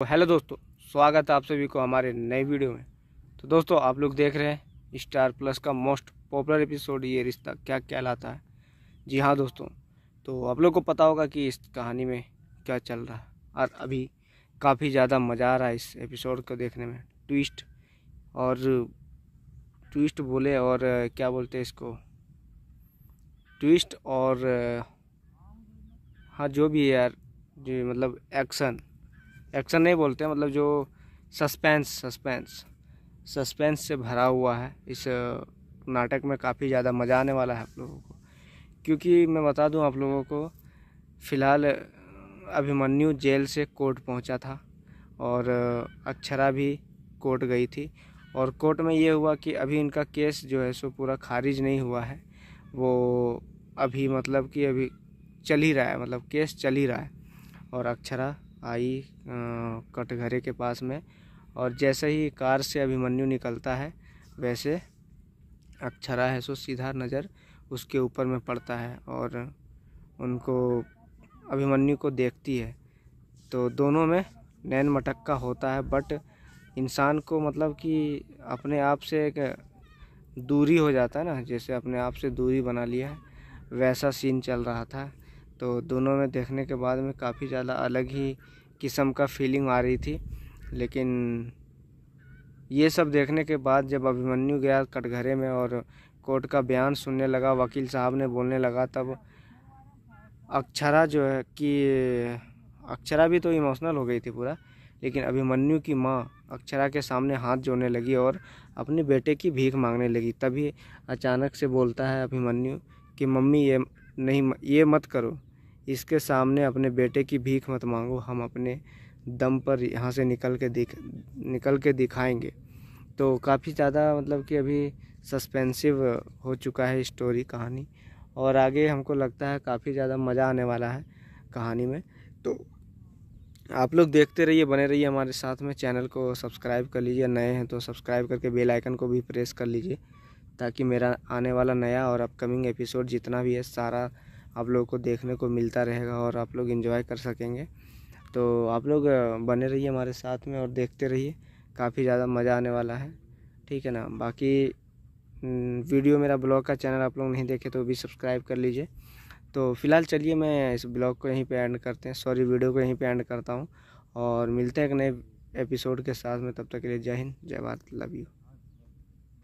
तो हेलो दोस्तों स्वागत है आप सभी को हमारे नए वीडियो में तो दोस्तों आप लोग देख रहे हैं स्टार प्लस का मोस्ट पॉपुलर एपिसोड ये रिश्ता क्या कहलाता है जी हाँ दोस्तों तो आप लोग को पता होगा कि इस कहानी में क्या चल रहा है और अभी काफ़ी ज़्यादा मज़ा आ रहा है इस एपिसोड को देखने में ट्विस्ट और ट्विस्ट बोले और क्या बोलते हैं इसको ट्विस्ट और हाँ जो भी यार जो मतलब एक्शन एक्शन नहीं बोलते हैं मतलब जो सस्पेंस सस्पेंस सस्पेंस से भरा हुआ है इस नाटक में काफ़ी ज़्यादा मज़ा आने वाला है आप लोगों को क्योंकि मैं बता दूं आप लोगों को फ़िलहाल अभिमन्यु जेल से कोर्ट पहुंचा था और अक्षरा भी कोर्ट गई थी और कोर्ट में ये हुआ कि अभी इनका केस जो है सो पूरा खारिज नहीं हुआ है वो अभी मतलब कि अभी चल ही रहा है मतलब केस चल ही रहा है और अक्षरा आई कटघरे के पास में और जैसे ही कार से अभिमन्यु निकलता है वैसे अक्षरा है सो सीधा नज़र उसके ऊपर में पड़ता है और उनको अभिमन्यु को देखती है तो दोनों में नैन मटक्का होता है बट इंसान को मतलब कि अपने आप से एक दूरी हो जाता है ना जैसे अपने आप से दूरी बना लिया है वैसा सीन चल रहा था तो दोनों में देखने के बाद में काफ़ी ज़्यादा अलग ही किस्म का फीलिंग आ रही थी लेकिन ये सब देखने के बाद जब अभिमन्यु गया कटघरे में और कोर्ट का बयान सुनने लगा वकील साहब ने बोलने लगा तब अक्षरा जो है कि अक्षरा भी तो इमोशनल हो गई थी पूरा लेकिन अभिमन्यु की माँ अक्षरा के सामने हाथ जोड़ने लगी और अपने बेटे की भीख मांगने लगी तभी अचानक से बोलता है अभिमन्यु कि मम्मी ये नहीं ये मत करो इसके सामने अपने बेटे की भीख मत मांगो हम अपने दम पर यहाँ से निकल के दिख निकल के दिखाएंगे तो काफ़ी ज़्यादा मतलब कि अभी सस्पेंसिव हो चुका है स्टोरी कहानी और आगे हमको लगता है काफ़ी ज़्यादा मज़ा आने वाला है कहानी में तो आप लोग देखते रहिए बने रहिए हमारे साथ में चैनल को सब्सक्राइब कर लीजिए नए हैं तो सब्सक्राइब करके बेल आइकन को भी प्रेस कर लीजिए ताकि मेरा आने वाला नया और अपकमिंग एपिसोड जितना भी है सारा आप लोगों को देखने को मिलता रहेगा और आप लोग इन्जॉय कर सकेंगे तो आप लोग बने रहिए हमारे साथ में और देखते रहिए काफ़ी ज़्यादा मज़ा आने वाला है ठीक है ना बाकी वीडियो मेरा ब्लॉग का चैनल आप लोग नहीं देखे तो भी सब्सक्राइब कर लीजिए तो फ़िलहाल चलिए मैं इस ब्लॉग को यहीं पे एंड करते हैं सॉरी वीडियो को यहीं पे एंड करता हूँ और मिलते हैं एक नए एपिसोड के साथ में तब तक के लिए जय हिंद जय भारत लव यू